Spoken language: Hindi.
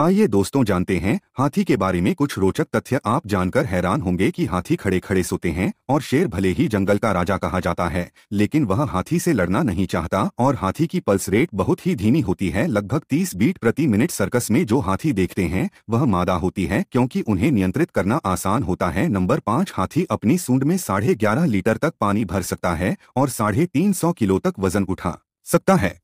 आइए दोस्तों जानते हैं हाथी के बारे में कुछ रोचक तथ्य आप जानकर हैरान होंगे कि हाथी खड़े खड़े सोते हैं और शेर भले ही जंगल का राजा कहा जाता है लेकिन वह हाथी से लड़ना नहीं चाहता और हाथी की पल्स रेट बहुत ही धीमी होती है लगभग 30 बीट प्रति मिनट सर्कस में जो हाथी देखते हैं वह मादा होती है क्योंकि उन्हें नियंत्रित करना आसान होता है नंबर पाँच हाथी अपनी सूंड में साढ़े लीटर तक पानी भर सकता है और साढ़े किलो तक वजन उठा सकता है